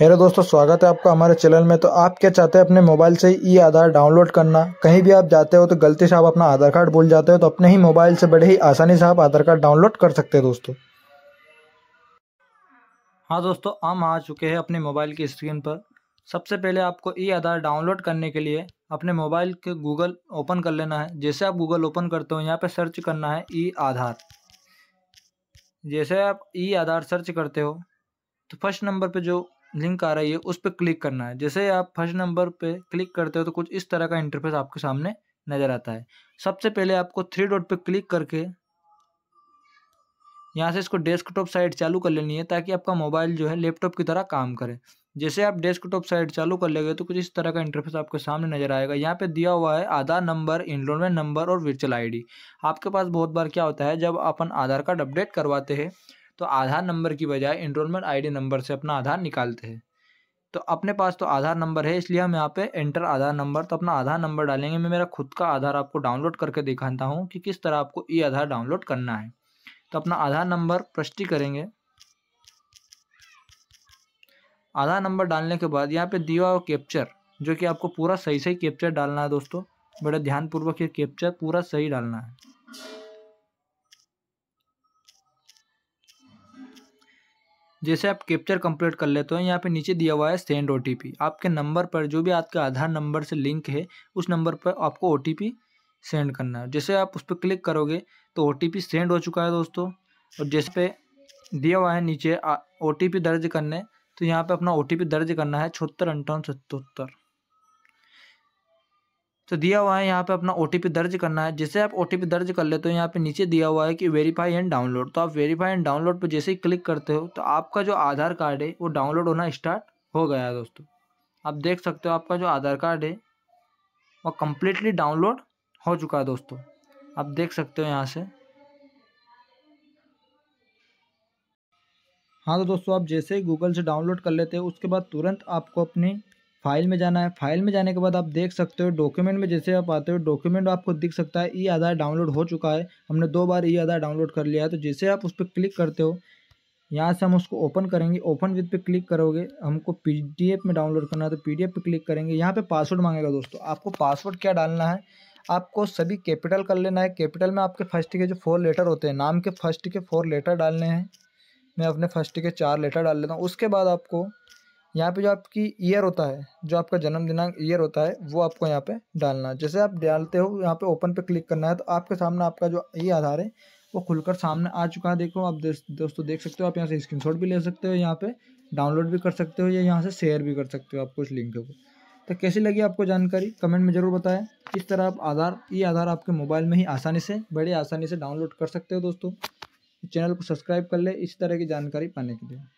hello दोस्तों स्वागत है आपका हमारे चैनल में तो आप क्या चाहते हैं अपने मोबाइल से ई आधार डाउनलोड करना कहीं भी आप जाते हो तो गलती से आप अपना आधार कार्ड भूल जाते हो तो अपने ही मोबाइल से बड़े ही आसानी से आप आधार कार्ड डाउनलोड कर सकते हैं दोस्तों हाँ दोस्तों हम आ चुके हैं अपने मोबाइल की स्क्रीन पर सबसे पहले आपको ई आधार डाउनलोड करने के लिए अपने मोबाइल के गूगल ओपन कर लेना है जैसे आप गूगल ओपन करते हो यहाँ पर सर्च करना है ई आधार जैसे आप ई आधार सर्च करते हो तो फर्स्ट नंबर पर जो लिंक आ रही है उस पर क्लिक करना है जैसे आप फर्स्ट नंबर पे क्लिक करते हो तो कुछ इस तरह का इंटरफेस आपके सामने नज़र आता है सबसे पहले आपको थ्री डॉट पे क्लिक करके यहाँ से इसको डेस्कटॉप साइड चालू कर लेनी है ताकि आपका मोबाइल जो है लैपटॉप की तरह काम करे जैसे आप डेस्कटॉप साइड चालू कर लेंगे तो कुछ इस तरह का इंटरफेस आपके सामने नजर आएगा यहाँ पे दिया हुआ है आधार नंबर इनरोलमेंट नंबर और वर्चुअल आईडी आपके पास बहुत बार क्या होता है जब अपन आधार कार्ड अपडेट करवाते हैं तो आधार नंबर की बजाय इनरोलमेंट आईडी नंबर से अपना आधार निकालते हैं तो अपने पास तो आधार नंबर है इसलिए हम यहाँ पे एंटर आधार नंबर तो अपना आधार नंबर डालेंगे मैं मेरा खुद का आधार आपको डाउनलोड करके दिखाता हूँ कि किस तरह आपको ई आधार डाउनलोड करना है तो अपना आधार नंबर प्रष्टि करेंगे आधार नंबर डालने के बाद यहाँ पे दिया हुआ कैप्चर जो कि आपको पूरा सही सही कैप्चर डालना है दोस्तों बड़े ध्यानपूर्वक ये कैप्चर पूरा सही डालना है जैसे आप कैप्चर कंप्लीट कर लेते हो यहाँ पे नीचे दिया हुआ है सेंड ओ आपके नंबर पर जो भी आपके आधार नंबर से लिंक है उस नंबर पर आपको ओ सेंड करना है जैसे आप उस पर क्लिक करोगे तो ओ सेंड हो चुका है दोस्तों और जैसे पे दिया हुआ है नीचे ओ दर्ज करने तो यहाँ पे अपना ओ दर्ज करना है छहत्तर अंठावन सतहत्तर तो दिया हुआ है यहाँ पे अपना ओ दर्ज करना है जैसे आप ओ दर्ज कर लेते हो यहाँ पे नीचे दिया हुआ है कि वेरीफाई एंड डाउनलोड तो आप वेरीफाई एंड डाउनलोड पर जैसे ही क्लिक करते हो तो आपका जो आधार कार्ड है वो डाउनलोड होना स्टार्ट हो गया है दोस्तों आप देख सकते हो आपका जो आधार कार्ड है वो कम्प्लीटली डाउनलोड हो चुका है दोस्तों आप देख सकते हो यहाँ से हाँ तो दोस्तों आप जैसे ही गूगल से डाउनलोड कर लेते हो उसके बाद तुरंत आपको अपनी फाइल में जाना है फाइल में जाने के बाद आप देख सकते हो डॉक्यूमेंट में जैसे आप आते हो डॉक्यूमेंट आपको दिख सकता है ई आधार डाउनलोड हो चुका है हमने दो बार ई आधार डाउनलोड कर लिया है तो जैसे आप उस पर क्लिक करते हो यहाँ से हम उसको ओपन करेंगे ओपन विद पे क्लिक करोगे हमको पीडीएफ में डाउनलोड करना है तो पीडीएफ पे क्लिक करेंगे यहाँ पे पासवर्ड मांगेगा दोस्तों आपको पासवर्ड क्या डालना है आपको सभी कैपिटल कर लेना है कैपिटल में आपके फर्स्ट के जो फोर लेटर होते हैं नाम के फर्स्ट के फोर लेटर डालने हैं मैं अपने फर्स्ट के चार लेटर डाल लेता हूँ उसके बाद आपको यहाँ पे जो आपकी ईयर होता है जो आपका जन्म दिनांक ईयर होता है वो आपको यहाँ पे डालना है जैसे आप डालते हो यहाँ पे ओपन पे क्लिक करना है तो आपके सामने आपका जो ई आधार है वो खुलकर सामने आ चुका है देखो आप दोस्तों देख सकते हो आप यहाँ से स्क्रीनशॉट भी ले सकते हो यहाँ पे डाउनलोड भी कर सकते हो या यहाँ से शेयर भी कर सकते हो आपको इस लिंक को तो कैसी लगी आपको जानकारी कमेंट में ज़रूर बताएं इस तरह आप आधार ई आधार आपके मोबाइल में ही आसानी से बड़े आसानी से डाउनलोड कर सकते हो दोस्तों चैनल को सब्सक्राइब कर ले इस तरह की जानकारी पाने के लिए